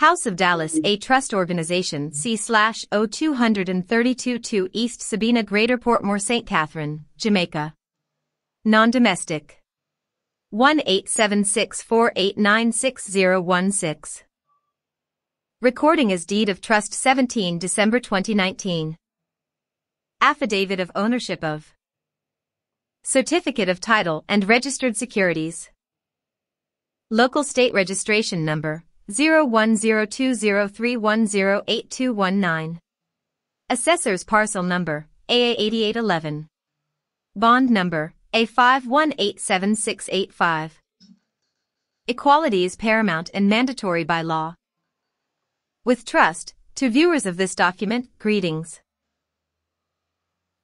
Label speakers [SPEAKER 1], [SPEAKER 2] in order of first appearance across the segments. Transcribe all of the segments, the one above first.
[SPEAKER 1] House of Dallas A Trust Organization C-0232-2 East Sabina Greater Portmore St. Catherine, Jamaica. Non-domestic. 18764896016. Recording as Deed of Trust 17 December 2019. Affidavit of Ownership of Certificate of Title and Registered Securities Local State Registration Number 010203108219. Assessor's parcel number, AA8811. Bond number, a five one eight seven six eight five. Equality is paramount and mandatory by law. With trust, to viewers of this document, greetings.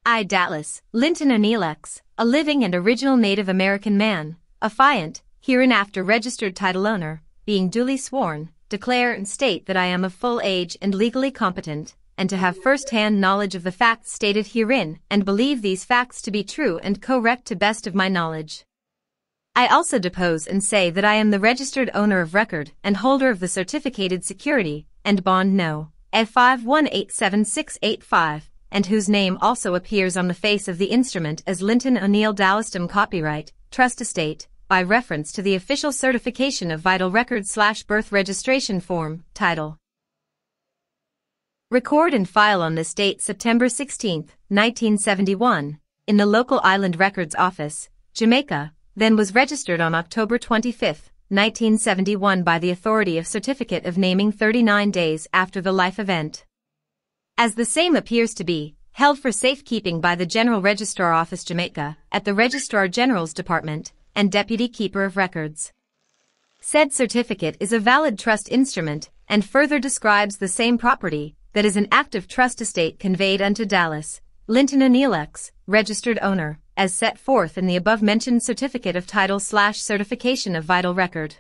[SPEAKER 1] I. Dallas, Linton O'Neillex, a living and original Native American man, affiant, hereinafter registered title owner, being duly sworn, declare and state that I am of full age and legally competent, and to have first-hand knowledge of the facts stated herein, and believe these facts to be true and correct to best of my knowledge. I also depose and say that I am the registered owner of record and holder of the certificated security and bond no. F5187685, and whose name also appears on the face of the instrument as Linton O'Neill Dallaston Copyright, Trust Estate, by reference to the official certification of vital record slash birth registration form, title. Record and file on this date September 16, 1971, in the local Island Records Office, Jamaica, then was registered on October 25, 1971 by the authority of Certificate of Naming 39 days after the life event. As the same appears to be, held for safekeeping by the General Registrar Office Jamaica, at the Registrar General's Department, and deputy keeper of records. Said certificate is a valid trust instrument and further describes the same property that is an active trust estate conveyed unto Dallas, Linton and Elex, registered owner, as set forth in the above-mentioned certificate of title slash certification of vital record.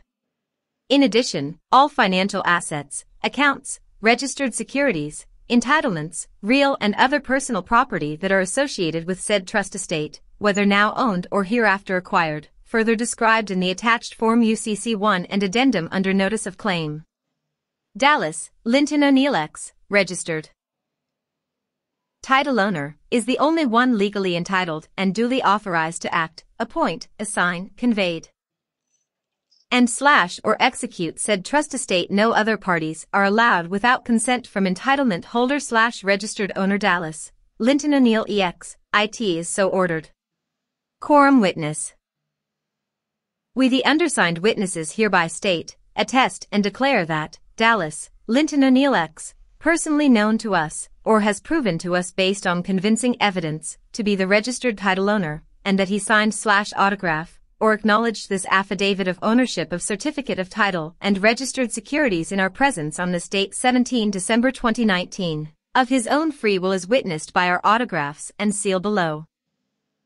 [SPEAKER 1] In addition, all financial assets, accounts, registered securities, entitlements, real and other personal property that are associated with said trust estate, whether now owned or hereafter acquired, further described in the attached Form UCC-1 and addendum under Notice of Claim. Dallas, Linton O'Neill X, registered. Title owner is the only one legally entitled and duly authorized to act, appoint, assign, conveyed and slash or execute said trust estate no other parties are allowed without consent from entitlement holder slash registered owner Dallas. Linton O'Neill EX, IT is so ordered. Quorum witness. We the undersigned witnesses hereby state, attest and declare that, Dallas, Linton O'Neill X, personally known to us, or has proven to us based on convincing evidence, to be the registered title owner, and that he signed slash autograph, or acknowledged this affidavit of ownership of certificate of title and registered securities in our presence on this date 17 December 2019, of his own free will as witnessed by our autographs and seal below.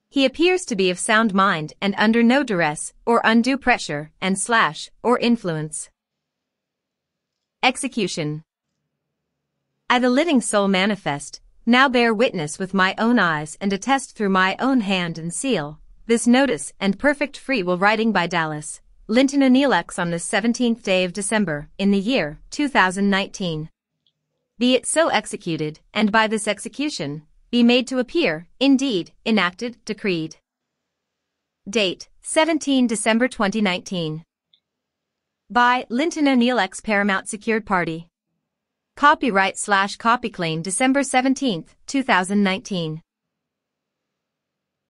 [SPEAKER 1] He appears to be of sound mind and under no duress or undue pressure and slash or influence. Execution. I the living soul manifest, now bear witness with my own eyes and attest through my own hand and seal, this notice and perfect free will writing by Dallas, Linton and Elex on the 17th day of December, in the year 2019. Be it so executed, and by this execution, be made to appear, indeed, enacted, decreed. Date 17 December 2019. By Linton O'Neill ex Paramount Secured Party. Copyright slash copy claim December 17, 2019.